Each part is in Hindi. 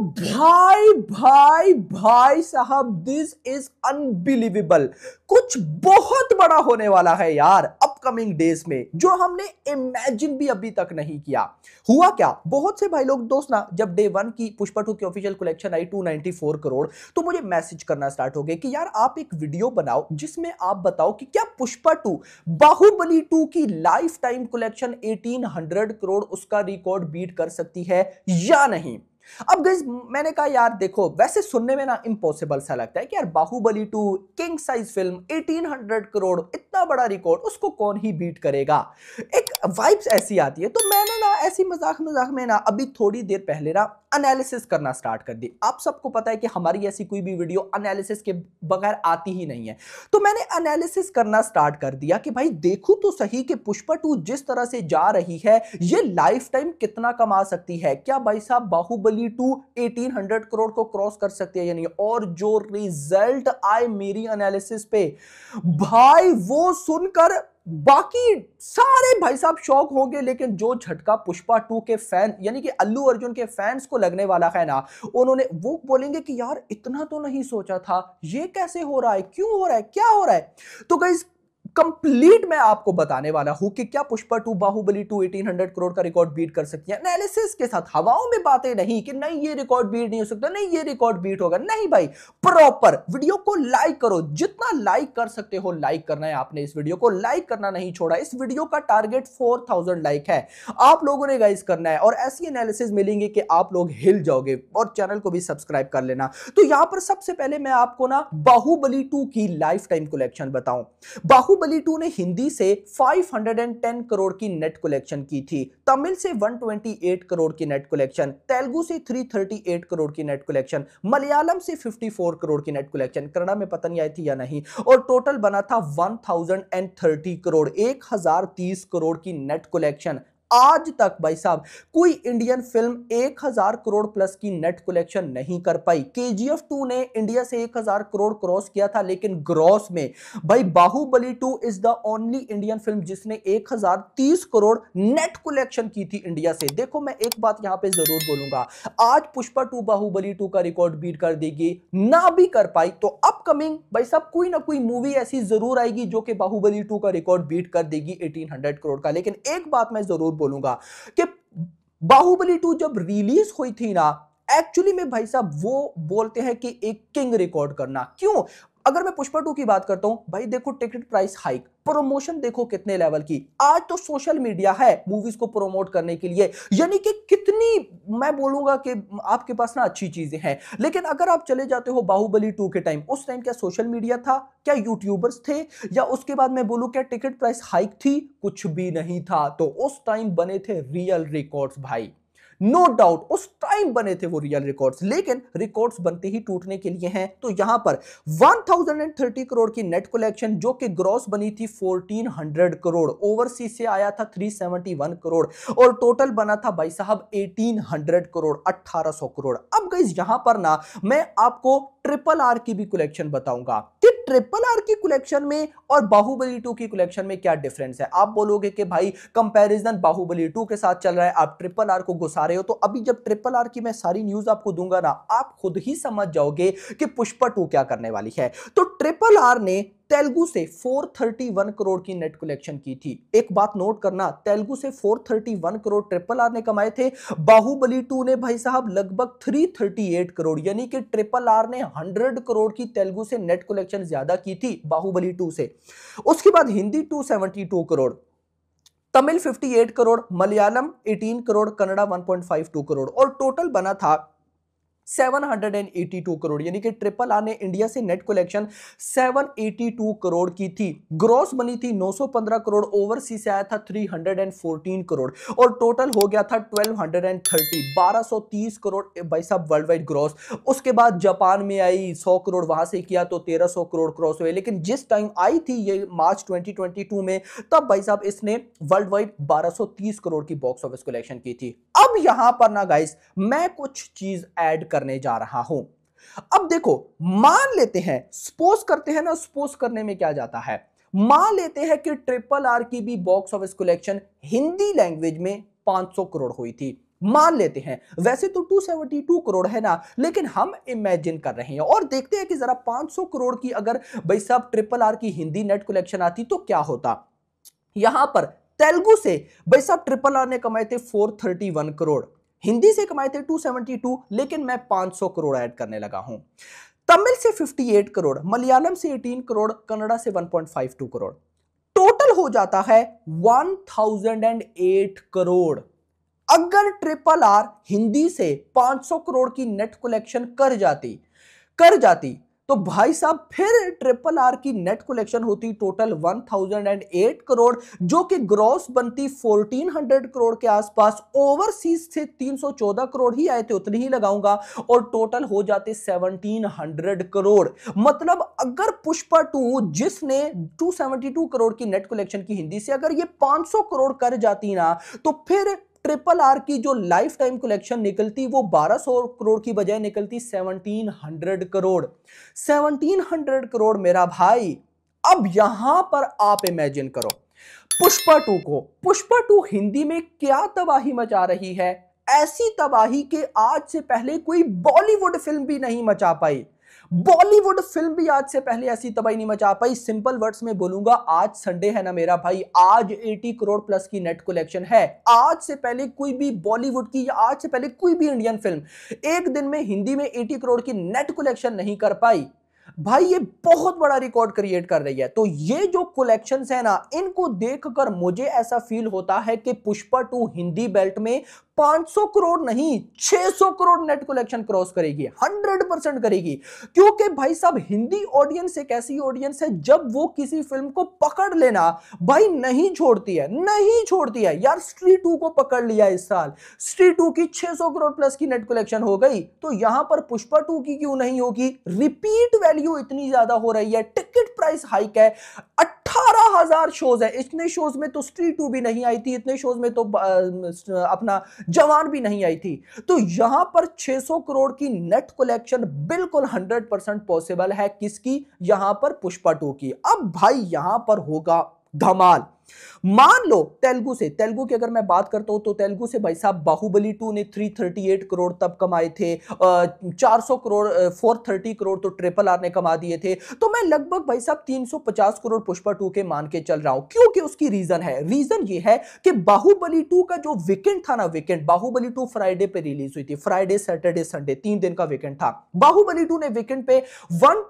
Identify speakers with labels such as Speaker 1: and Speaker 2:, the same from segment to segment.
Speaker 1: भाई भाई भाई साहब दिस इज अनबिलीवेबल कुछ बहुत बड़ा होने वाला है यार अपकमिंग डेज में जो हमने इमेजिन भी अभी तक नहीं किया हुआ क्या बहुत से भाई लोग दोस्त ना जब डे वन की पुष्पा टू की ऑफिशियल कलेक्शन आई 294 करोड़ तो मुझे मैसेज करना स्टार्ट हो गए कि यार आप एक वीडियो बनाओ जिसमें आप बताओ कि क्या पुष्पा टू बाहुबली टू की lifetime collection eighteen crore उसका रिकॉर्ड बीट कर सकती है या नहीं अब गज मैंने कहा यार देखो वैसे सुनने में ना इम्पॉसिबल सा लगता है कि यार Baahubali two king size film 1800 crore इतना बड़ा रिकॉर्ड उसको कौन ही बीट करेगा एक वाइब्स ऐसी आती है तो मैंने ना ऐसी मजाक मजाक में ना अभी थोड़ी देर पहले ना एनालिसिस करना स्टार्ट कर दी आप सबको पता है कि हमारी ऐसी कोई भी वीडियो एनालिसिस के बगैर आती ही नहीं है तो मैंने एनालिसिस करना स्टार्ट कर दिया कि भाई देखू तो सही कि पुष्पा टू जिस तरह से जा रही है ये लाइफ टाइम कितना कमा सकती है क्या भाई साहब बाहुबली टू 1800 करोड़ को क्रॉस कर सकती है या नहीं और जो रिजल्ट आए मेरी एनालिसिस पे भाई वो सुनकर बाकी सारे भाई साहब शौक होंगे लेकिन जो झटका पुष्पा टू के फैन यानी कि अल्लू अर्जुन के फैंस को लगने वाला है ना उन्होंने वो बोलेंगे कि यार इतना तो नहीं सोचा था ये कैसे हो रहा है क्यों हो रहा है क्या हो रहा है तो गई कंप्लीट मैं आपको बताने वाला हूं कि क्या Pushpa two Baahubali two eighteen hundred crore का रिकॉर्ड बीट कर सकती है एनालिसिस के साथ हवाओं में बातें नहीं कि नहीं ये रिकॉर्ड बीट नहीं हो सकता नहीं ये रिकॉर्ड बीट होगा नहीं भाई प्रॉपर वीडियो को लाइक करो जितना लाइक कर सकते हो लाइक करना है आपने इस वीडियो को लाइक करना नहीं छोड़ा इस वीडियो का टारगेट फोर लाइक है आप लोगों ने गाइज करना है और ऐसी एनालिसिस मिलेंगे कि आप लोग हिल जाओगे और चैनल को भी सब्सक्राइब कर लेना तो यहां पर सबसे पहले मैं आपको ना बाहुबली टू की लाइफ टाइम कलेक्शन बताऊं बाहुबली बाहुबली टू ने हिंदी से 510 करोड़ की नेट कलेक्शन की थी तमिल से 128 करोड़ की नेट कलेक्शन तेलुगु से 338 करोड़ की नेट कलेक्शन मलयालम से 54 करोड़ की नेट कलेक्शन कन्नड़ा में पता नहीं आई थी या नहीं और टोटल बना था 1030 करोड़ 1030 करोड़ की नेट कलेक्शन आज तक भाई साहब कोई इंडियन फिल्म 1000 करोड़ प्लस की नेट कलेक्शन नहीं कर पाई केजीएफ 2 ने इंडिया से 1000 करोड़ क्रॉस किया था लेकिन ग्रॉस में भाई Baahubali 2 is the only Indian film जिसने 1030 करोड़ नेट कलेक्शन की थी इंडिया से देखो मैं एक बात यहां पे जरूर बोलूंगा आज पुष्पा टू बाहुबली टू का रिकॉर्ड बीट कर देगी ना भी कर पाई तो अपकमिंग भाई साहब कोई ना कोई मूवी ऐसी जरूर आएगी जो कि बाहुबली टू का रिकॉर्ड बीट कर देगी हंड्रेड करोड़ का लेकिन एक बात मैं जरूर बोलूंगा कि बाहुबली टू जब रिलीज हुई थी ना एक्चुअली में भाई साहब वो बोलते हैं कि एक किंग रिकॉर्ड करना क्यों अगर मैं पुष्पा टू की बात करता हूं भाई देखो टिकट प्राइस हाइक प्रमोशन देखो कितने लेवल की आज तो सोशल मीडिया है मूवीज को प्रमोट करने के लिए यानी कि कितनी मैं बोलूंगा कि आपके पास ना अच्छी चीजें हैं लेकिन अगर आप चले जाते हो बाहुबली टू के टाइम उस टाइम क्या सोशल मीडिया था क्या यूट्यूबर्स थे या उसके बाद मैं बोलूँ क्या टिकट प्राइस हाइक थी कुछ भी नहीं था तो उस टाइम बने थे रियल रिकॉर्ड भाई नो डाउट उस टाइम बने थे वो रियल रिकॉर्ड्स लेकिन रिकॉर्ड्स बनते ही टूटने के लिए हैं तो यहां पर 1030 करोड़ की नेट कलेक्शन जो कि ग्रॉस बनी थी 1400 करोड़ ओवरसीज से आया था 371 करोड़ और टोटल बना था भाई साहब 1800 करोड़ 1800 करोड़ अब गई यहां पर ना मैं आपको ट्रिपल आर की भी कलेक्शन बताऊंगा कि ट्रिपल आर की कलेक्शन में और बाहुबली टू की कलेक्शन में क्या डिफरेंस है आप बोलोगे कि भाई कंपैरिजन बाहुबली टू के साथ चल रहा है आप ट्रिपल आर को घुसा रहे हो तो अभी जब ट्रिपल आर की मैं सारी न्यूज आपको दूंगा ना आप खुद ही समझ जाओगे कि पुष्पा टू क्या करने वाली है तो ट्रिपल आर ने तेलुगु से 431 करोड़ की नेट कलेक्शन की थी एक बात नोट करना तेलुगु से 431 करोड़ ट्रिपल आर ने कमाए थे बाहुबली टू ने भाई साहब लगभग 338 करोड़ यानी कि ट्रिपल आर ने 100 करोड़ की तेलुगु से नेट कलेक्शन ज्यादा की थी बाहुबली टू से उसके बाद हिंदी 272 करोड़ तमिल 58 करोड़ मलयालम 18 करोड़ कन्नड़ा 1.52 करोड़ और टोटल बना था 782 करोड़ यानी कि ट्रिपल आर ने इंडिया से नेट कलेक्शन 782 करोड़ की थी ग्रॉस बनी थी 915 करोड़ ओवरसी से आया था 314 करोड़ और टोटल हो गया था 1230 1230 करोड़ भाई साहब वर्ल्ड वाइड ग्रॉस उसके बाद जापान में आई 100 करोड़ वहां से किया तो 1300 करोड़ क्रॉस हुए लेकिन जिस टाइम आई थी ये मार्च 2022 में तब भाई साहब इसने वर्ल्ड वाइड 1230 करोड़ की बॉक्स ऑफिस कलेक्शन की थी अब यहां पर ना गाइस मैं कुछ चीज ऐड करने जा रहा हूं अब देखो मान लेते हैं सपोज करते हैं ना सपोज करने में क्या जाता है मान लेते हैं कि ट्रिपल आर की भी box office collection Hindi language में 500 करोड़ हुई थी मान लेते हैं वैसे तो 272 करोड़ है ना लेकिन हम इमेजिन कर रहे हैं और देखते हैं कि जरा 500 करोड़ की अगर भाई साहब ट्रिपल आर की हिंदी नेट कलेक्शन आती तो क्या होता यहां पर तेलुगु से भाई साहब ट्रिपल आर ने कमाए थे 431 करोड़ हिंदी से कमाए थे 272 लेकिन मैं 500 करोड़ ऐड करने लगा हूं तमिल से 58 करोड़ मलयालम से 18 करोड़ कनाडा से 1.52 करोड़ टोटल हो जाता है 1008 करोड़ अगर ट्रिपल आर हिंदी से 500 करोड़ की नेट कलेक्शन कर जाती कर जाती तो भाई साहब फिर ट्रिपल आर की नेट कलेक्शन होती टोटल 1008 करोड़ जो कि ग्रॉस बनती 1400 करोड़ के आसपास ओवरसीज से 314 करोड़ ही आए थे उतने ही लगाऊंगा और टोटल हो जाते 1700 करोड़ मतलब अगर पुष्पा टू जिसने 272 करोड़ की नेट कलेक्शन की हिंदी से अगर ये 500 करोड़ कर जाती ना तो फिर ट्रिपल आर की जो लाइफ टाइम कलेक्शन निकलती वो 1200 करोड़ की बजाय निकलती 1700 करोड़ 1700 करोड़ मेरा भाई अब यहां पर आप इमेजिन करो पुष्पा टू को पुष्पा टू हिंदी में क्या तबाही मचा रही है ऐसी तबाही के आज से पहले कोई बॉलीवुड फिल्म भी नहीं मचा पाई बॉलीवुड फिल्म भी आज से पहले ऐसी तबाही नहीं मचा पाई सिंपल वर्ड्स में बोलूंगा आज संडे है ना मेरा भाई आज 80 करोड़ प्लस की नेट कलेक्शन है आज से पहले कोई भी बॉलीवुड की या आज से पहले कोई भी इंडियन फिल्म एक दिन में हिंदी में 80 करोड़ की नेट कलेक्शन नहीं कर पाई भाई ये बहुत बड़ा रिकॉर्ड क्रिएट कर रही है तो ये जो कलेक्शन है ना इनको देखकर मुझे ऐसा फील होता है कि पुष्पा टू हिंदी बेल्ट में 500 करोड़ नहीं 600 करोड़ नेट कलेक्शन क्रॉस करेगी 100 परसेंट करेगी क्योंकि भाई साहब हिंदी ऑडियंस एक ऐसी ऑडियंस है जब वो किसी फिल्म को पकड़ लेना भाई नहीं छोड़ती है नहीं छोड़ती है यार स्ट्री टू को पकड़ लिया इस साल स्ट्री टू की 600 करोड़ प्लस की नेट कलेक्शन हो गई तो यहां पर पुष्पा टू की क्यों नहीं होगी रिपीट वैल्यू इतनी ज्यादा हो रही है टिकट प्राइस हाइक है अठारह हजार शोज है इतने शोज में तो स्ट्रीट टू भी नहीं आई थी इतने शोज में तो अपना जवान भी नहीं आई थी तो यहां पर 600 करोड़ की नेट कलेक्शन बिल्कुल 100 परसेंट पॉसिबल है किसकी यहां पर पुष्पा टू की अब भाई यहां पर होगा धमाल मान लो तेलुगु से तेलुगु की अगर मैं बात करता हूं तो तेलुगु से भाई साहब बाहुबली टू ने 338 करोड़ तब कमाए थे 400 करोड़ 430 करोड़ तो ट्रिपल आर ने कमा दिए थे तो मैं लगभग भाई साहब 350 करोड़ पुष्पा टू के मान के चल रहा हूं क्योंकि उसकी रीजन है रीजन ये है कि बाहुबली टू का जो वीकेंड था ना वीकेंड बाहुबली टू फ्राइडे पे रिलीज हुई थी फ्राइडे सैटरडे संडे तीन दिन का वीकेंड था बाहुबली टू ने वीकेंड पे वन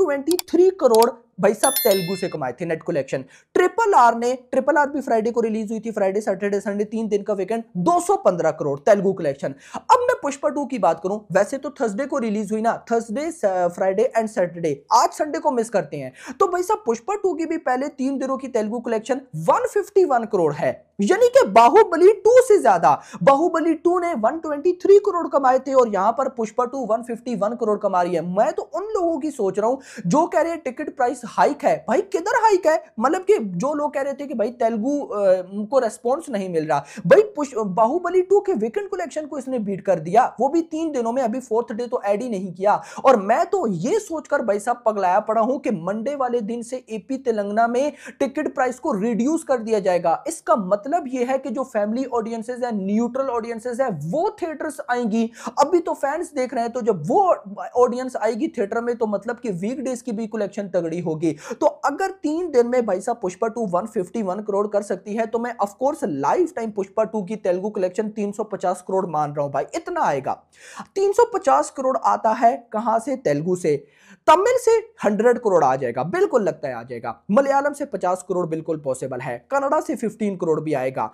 Speaker 1: करोड़ भाई साहब तेलुगु से कमाए थे नेट कलेक्शन ट्रिपल आर ने ट्रिपल आर भी फ्राइडे को रिलीज हुई थी फ्राइडे सैटरडे संडे तीन दिन का वीकेंड 215 करोड़ तेलुगु कलेक्शन अब मैं पुष्पा टू की बात करूं वैसे तो थर्सडे को रिलीज हुई ना थर्सडे फ्राइडे एंड सैटरडे आज संडे को मिस करते हैं तो भाई साहब पुष्पा टू की भी पहले तीन दिनों की तेलुगु कलेक्शन वन करोड़ है यानी कि बाहुबली टू से ज्यादा बाहुबली टू ने 123 करोड़ कमाए थे और यहां पर पुष्पा टू 151 करोड़ कमा रही है मैं तो उन लोगों की सोच रहा हूं जो कह रहे हैं टिकट प्राइस हाइक है भाई किधर हाइक है मतलब कि जो लोग कह रहे थे कि भाई तेलुगु को रेस्पॉन्स नहीं मिल रहा भाई बाहुबली टू के वीकेंड कलेक्शन को इसने बीट कर दिया वो भी तीन दिनों में अभी फोर्थ डे तो एड ही नहीं किया और मैं तो ये सोचकर भाई साहब पगलाया पड़ा हूं कि मंडे वाले दिन से एपी तेलंगाना में टिकट प्राइस को रिड्यूस कर दिया जाएगा इसका मतलब यह है कि जो फैमिली ऑडियंसेस है न्यूट्रल ऑडियंसेस है वो थिएटर्स आएंगी अभी तो फैंस देख रहे हैं तो जब वो ऑडियंस आएगी थिएटर में तो मतलब कि वीकडेज की भी कलेक्शन तगड़ी हो होगी तो अगर तीन दिन में भाई साहब Pushpa two one fifty one crore कर सकती है तो मैं of course lifetime Pushpa two की तेलुगु कलेक्शन तीन सौ पचास करोड़ मान रहा हूं भाई इतना आएगा तीन सौ पचास करोड़ आता है कहां से तेलुगु से तमिल से 100 करोड़ आ जाएगा बिल्कुल लगता है आ जाएगा मलयालम से 50 करोड़ बिल्कुल पॉसिबल है कनाडा से 15 करोड़ भी आएगा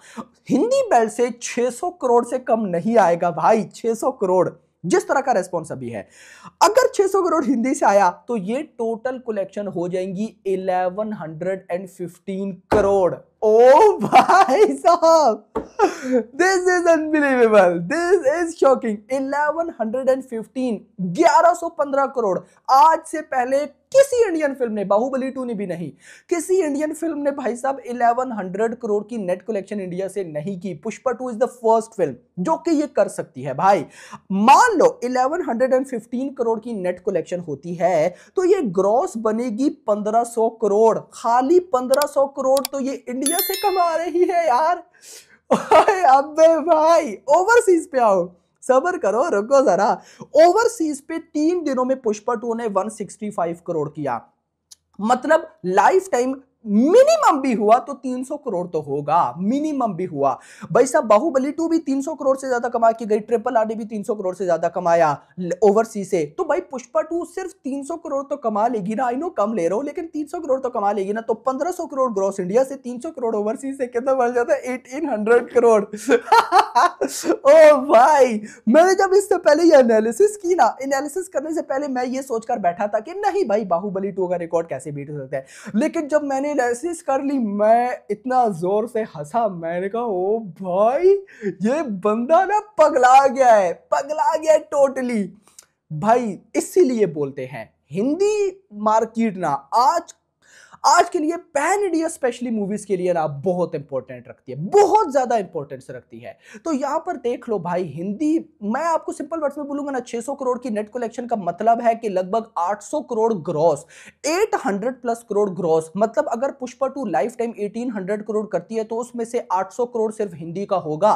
Speaker 1: हिंदी बेल्ट से 600 करोड़ से कम नहीं आएगा भाई 600 करोड़ जिस तरह का रेस्पॉन्स अभी है अगर 600 करोड़ हिंदी से आया तो ये टोटल कलेक्शन हो जाएंगी 1115 करोड़ ओ भाई साहब this is unbelievable this is shocking 1115 1115 crore आज से पहले किसी इंडियन फिल्म ने बाहुबली टू ने भी नहीं किसी इंडियन फिल्म ने भाई साहब 1100 करोड़ की नेट कलेक्शन इंडिया से नहीं की Pushpa two is the first film जो कि ये कर सकती है भाई मान लो 1115 करोड़ की नेट कलेक्शन होती है तो ये ग्रॉस बनेगी 1500 करोड़ खाली 1500 करोड़ तो ये इंडिया इंडिया से कमा रही है यार अबे भाई ओवरसीज पे आओ सबर करो रुको जरा ओवरसीज पे तीन दिनों में पुष्पा टू ने 165 करोड़ किया मतलब लाइफ टाइम मिनिमम भी हुआ तो 300 करोड़ तो होगा मिनिमम भी हुआ भाई साहब बाहुबली टू भी 300 करोड़ से ज्यादा कमा के गई ट्रिपल आर भी 300 करोड़ से ज्यादा कमाया ओवरसीज से तो भाई पुष्पा टू सिर्फ 300 करोड़ तो कमा लेगी ना आई नो कम ले रहा हूं लेकिन 300 करोड़ तो कमा लेगी ना तो 1500 करोड़ ग्रॉस इंडिया से 300 करोड़ ओवरसीज से कितना बढ़ जाता है एटीन करोड़ ओ oh भाई मैंने जब इससे पहले ये एनालिसिस की ना एनालिसिस करने से पहले मैं ये सोचकर बैठा था कि नहीं भाई बाहुबली टू का रिकॉर्ड कैसे बीट सकता है लेकिन जब मैंने एनालिसिस कर ली मैं इतना ज़ोर से हंसा मैंने कहा ओ भाई ये बंदा ना पगला गया है पगला गया है टोटली भाई इसीलिए बोलते हैं हिंदी मार्केट ना आज आज के लिए पैन इंडिया स्पेशली मूवीज के लिए ना बहुत इंपॉर्टेंट रखती है बहुत ज्यादा इंपॉर्टेंस रखती है तो यहां पर देख लो भाई हिंदी मैं आपको सिंपल वर्ड्स में बोलूंगा ना 600 करोड़ की नेट कलेक्शन का मतलब है कि लगभग 800 crore gross 800 plus crore gross मतलब अगर Pushpa two lifetime eighteen crore करती है तो उसमें से आठ करोड़ सिर्फ हिंदी का होगा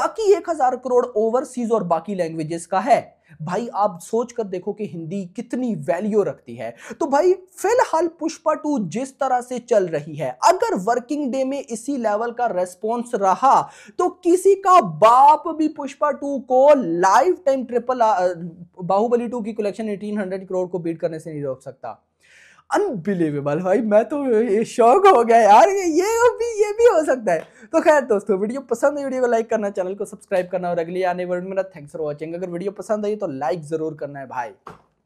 Speaker 1: बाकी एक करोड़ ओवरसीज और बाकी लैंग्वेजेस का है भाई आप सोच कर देखो कि हिंदी कितनी वैल्यू रखती है तो भाई फिलहाल पुष्पा टू जिस तरह से चल रही है अगर वर्किंग डे में इसी लेवल का रेस्पॉन्स रहा तो किसी का बाप भी पुष्पा टू को life time triple Baahubali two की कलेक्शन एटीन हंड्रेड करोड़ को बीट करने से नहीं रोक सकता अनबिलीवेबल भाई मैं तो शौक हो गया यार ये भी ये भी हो सकता है तो खैर दोस्तों वीडियो पसंद है वीडियो को लाइक करना चैनल को सब्सक्राइब करना और अगली आने वर्ड मेरा थैंक्स फॉर वॉचिंग अगर वीडियो पसंद आई तो लाइक ज़रूर करना है भाई